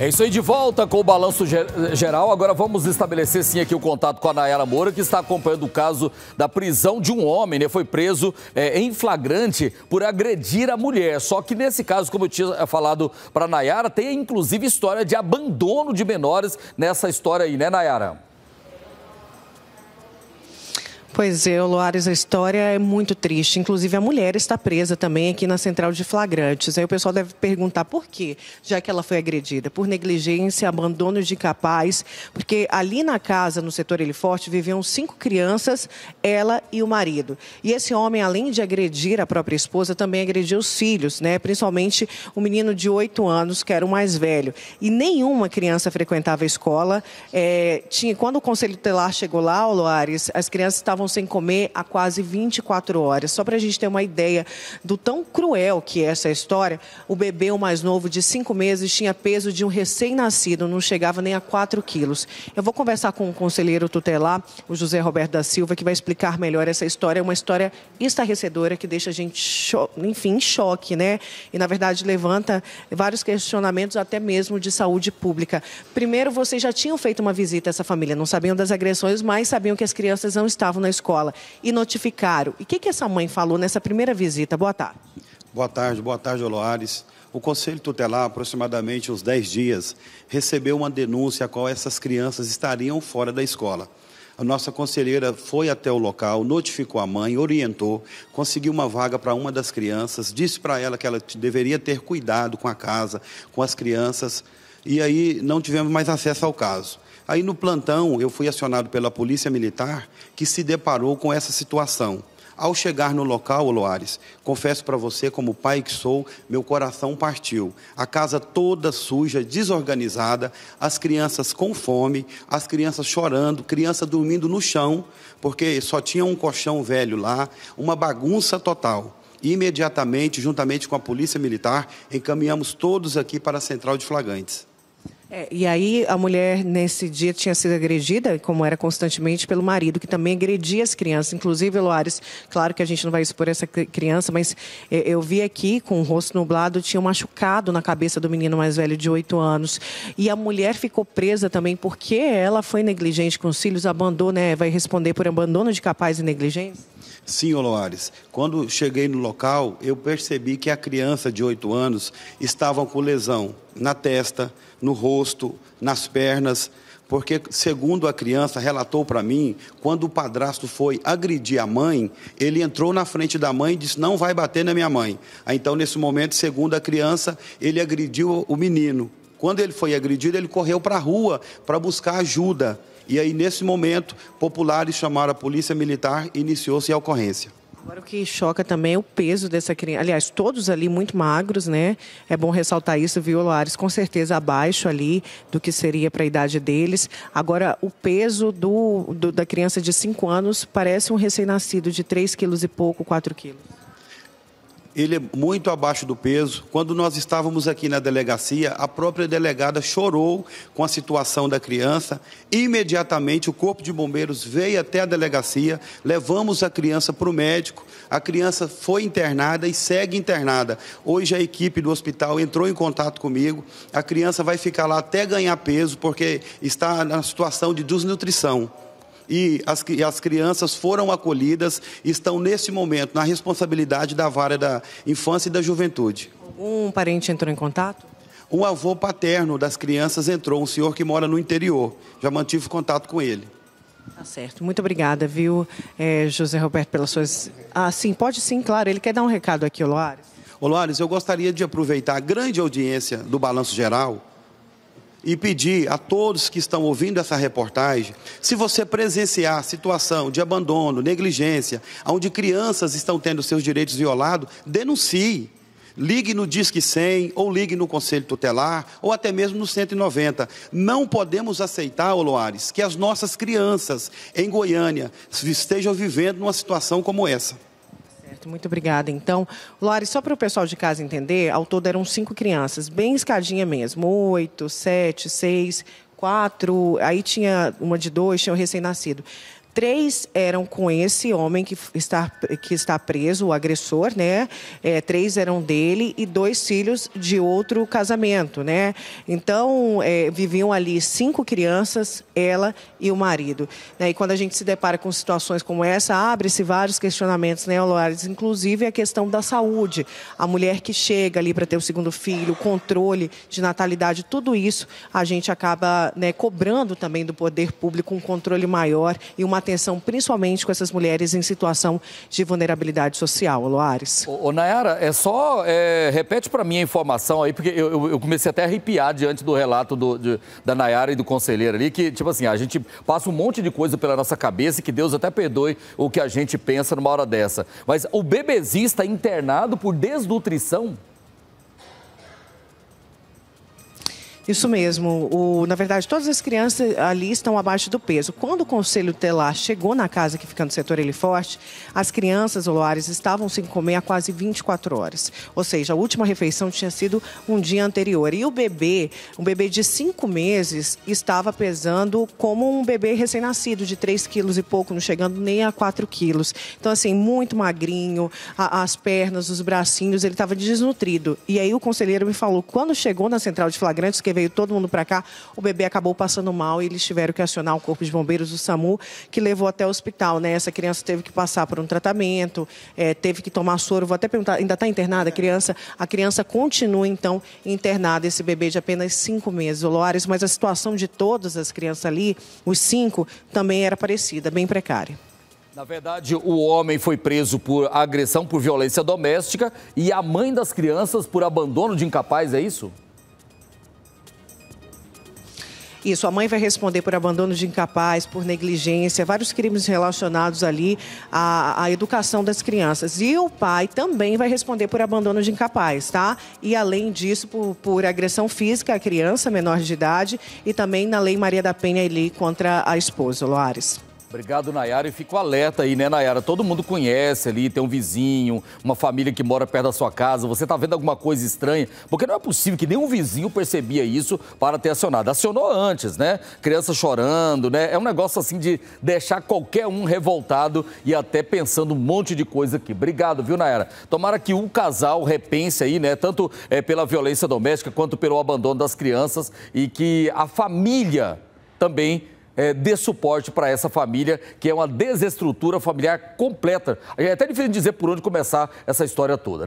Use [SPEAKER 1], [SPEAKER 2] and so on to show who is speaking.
[SPEAKER 1] É isso aí, de volta com o Balanço Geral. Agora vamos estabelecer sim aqui o contato com a Nayara Moura, que está acompanhando o caso da prisão de um homem, né? Foi preso é, em flagrante por agredir a mulher. Só que nesse caso, como eu tinha é, falado para a Nayara, tem inclusive história de abandono de menores nessa história aí, né, Nayara?
[SPEAKER 2] Pois é, Loares, a história é muito triste. Inclusive, a mulher está presa também aqui na central de flagrantes. Aí o pessoal deve perguntar por quê, já que ela foi agredida. Por negligência, abandono de incapaz Porque ali na casa, no setor Ele Forte, viviam cinco crianças, ela e o marido. E esse homem, além de agredir a própria esposa, também agrediu os filhos, né? principalmente o menino de oito anos, que era o mais velho. E nenhuma criança frequentava a escola. É, tinha, quando o conselho telar chegou lá, Loares, as crianças estavam estavam sem comer há quase 24 horas. Só para a gente ter uma ideia do tão cruel que é essa história, o bebê, o mais novo, de 5 meses, tinha peso de um recém-nascido, não chegava nem a 4 quilos. Eu vou conversar com o conselheiro tutelar, o José Roberto da Silva, que vai explicar melhor essa história. É uma história estarrecedora que deixa a gente, cho... enfim, em choque, né? E, na verdade, levanta vários questionamentos, até mesmo de saúde pública. Primeiro, vocês já tinham feito uma visita a essa família, não sabiam das agressões, mas sabiam que as crianças não estavam na na escola e notificaram. E o que, que essa mãe falou nessa primeira visita? Boa tarde.
[SPEAKER 3] Boa tarde, boa tarde, Oloares. O Conselho Tutelar, aproximadamente uns 10 dias, recebeu uma denúncia a qual essas crianças estariam fora da escola. A nossa conselheira foi até o local, notificou a mãe, orientou, conseguiu uma vaga para uma das crianças, disse para ela que ela deveria ter cuidado com a casa, com as crianças, e aí não tivemos mais acesso ao caso. Aí no plantão eu fui acionado pela polícia militar que se deparou com essa situação. Ao chegar no local, Loares, confesso para você, como pai que sou, meu coração partiu. A casa toda suja, desorganizada, as crianças com fome, as crianças chorando, criança dormindo no chão, porque só tinha um colchão velho lá, uma bagunça total. Imediatamente, juntamente com a Polícia Militar, encaminhamos todos aqui para a Central de Flagrantes.
[SPEAKER 2] É, e aí a mulher nesse dia tinha sido agredida, como era constantemente, pelo marido, que também agredia as crianças. Inclusive, Loares, claro que a gente não vai expor essa criança, mas é, eu vi aqui, com o rosto nublado, tinha um machucado na cabeça do menino mais velho de 8 anos. E a mulher ficou presa também porque ela foi negligente com os filhos, abandonou, né, vai responder por abandono de capaz e negligência?
[SPEAKER 3] Sim, Oloares. Quando cheguei no local, eu percebi que a criança de 8 anos estava com lesão na testa, no rosto, nas pernas, porque, segundo a criança relatou para mim, quando o padrasto foi agredir a mãe, ele entrou na frente da mãe e disse: Não vai bater na minha mãe. Então, nesse momento, segundo a criança, ele agrediu o menino. Quando ele foi agredido, ele correu para a rua para buscar ajuda. E aí, nesse momento, populares chamaram a polícia militar e iniciou-se a ocorrência.
[SPEAKER 2] Agora, o que choca também é o peso dessa criança. Aliás, todos ali muito magros, né? É bom ressaltar isso. viu, Loares? com certeza, abaixo ali do que seria para a idade deles. Agora, o peso do, do da criança de 5 anos parece um recém-nascido de 3 quilos e pouco, 4 quilos
[SPEAKER 3] ele é muito abaixo do peso. Quando nós estávamos aqui na delegacia, a própria delegada chorou com a situação da criança. Imediatamente, o Corpo de Bombeiros veio até a delegacia, levamos a criança para o médico. A criança foi internada e segue internada. Hoje, a equipe do hospital entrou em contato comigo. A criança vai ficar lá até ganhar peso, porque está na situação de desnutrição e as, e as crianças foram acolhidas e estão nesse momento na responsabilidade da vara da infância e da juventude. Um parente entrou em contato? Um avô paterno das crianças entrou, um senhor que mora no interior. Já mantive contato com ele.
[SPEAKER 2] Tá certo. Muito obrigada, viu, é, José Roberto, pelas suas. Ah, sim, pode sim, claro. Ele quer dar um recado aqui, Loares.
[SPEAKER 3] Ô, Loares, eu gostaria de aproveitar a grande audiência do Balanço Geral e pedir a todos que estão ouvindo essa reportagem, se você presenciar situação de abandono, negligência, onde crianças estão tendo seus direitos violados, denuncie. Ligue no Disque 100, ou ligue no Conselho Tutelar, ou até mesmo no 190. Não podemos aceitar, Oloares, que as nossas crianças em Goiânia estejam vivendo numa situação como essa.
[SPEAKER 2] Certo, muito obrigada. Então, Lari, só para o pessoal de casa entender, ao todo eram cinco crianças, bem escadinha mesmo, oito, sete, seis, quatro, aí tinha uma de dois, tinha o um recém-nascido. Três eram com esse homem que está, que está preso, o agressor, né? É, três eram dele e dois filhos de outro casamento, né? Então, é, viviam ali cinco crianças, ela e o marido. Né? E quando a gente se depara com situações como essa, abre-se vários questionamentos, né, Loares? Inclusive a questão da saúde. A mulher que chega ali para ter o segundo filho, o controle de natalidade, tudo isso a gente acaba né, cobrando também do poder público um controle maior e uma atenção, principalmente com essas mulheres em situação de vulnerabilidade social, Loares. Ô, ô Nayara,
[SPEAKER 1] é só, é, repete para mim a informação aí, porque eu, eu, comecei até a arrepiar diante do relato do, de, da Nayara e do conselheiro ali, que, tipo assim, a gente passa um monte de coisa pela nossa cabeça e que Deus até perdoe o que a gente pensa numa hora dessa. Mas o bebezista está internado
[SPEAKER 2] por desnutrição? Isso mesmo. O, na verdade, todas as crianças ali estão abaixo do peso. Quando o conselho telar chegou na casa que fica no setor Ele Forte, as crianças Loares estavam sem comer há quase 24 horas. Ou seja, a última refeição tinha sido um dia anterior. E o bebê, um bebê de 5 meses, estava pesando como um bebê recém-nascido, de 3 quilos e pouco, não chegando nem a 4 quilos. Então, assim, muito magrinho, a, as pernas, os bracinhos, ele estava desnutrido. E aí o conselheiro me falou, quando chegou na central de flagrantes, que veio todo mundo para cá. O bebê acabou passando mal e eles tiveram que acionar o Corpo de Bombeiros, o SAMU, que levou até o hospital. Né? Essa criança teve que passar por um tratamento, é, teve que tomar soro. Vou até perguntar, ainda está internada a criança? A criança continua, então, internada, esse bebê de apenas cinco meses, o Loares, mas a situação de todas as crianças ali, os cinco, também era parecida, bem precária.
[SPEAKER 1] Na verdade, o homem foi preso por agressão por violência doméstica e a mãe das crianças por abandono de incapaz, é isso?
[SPEAKER 2] Isso, a mãe vai responder por abandono de incapaz, por negligência, vários crimes relacionados ali à, à educação das crianças. E o pai também vai responder por abandono de incapaz, tá? E além disso, por, por agressão física à criança menor de idade e também na Lei Maria da Penha ali contra a esposa, Loares.
[SPEAKER 1] Obrigado, Nayara. E fico alerta aí, né, Nayara? Todo mundo conhece ali, tem um vizinho, uma família que mora perto da sua casa. Você tá vendo alguma coisa estranha? Porque não é possível que nenhum vizinho percebia isso para ter acionado. Acionou antes, né? Criança chorando, né? É um negócio assim de deixar qualquer um revoltado e até pensando um monte de coisa aqui. Obrigado, viu, Nayara? Tomara que um casal repense aí, né? Tanto é, pela violência doméstica quanto pelo abandono das crianças e que a família também é, dê suporte para essa família, que é uma desestrutura familiar completa. É até difícil dizer por onde começar essa história toda, né?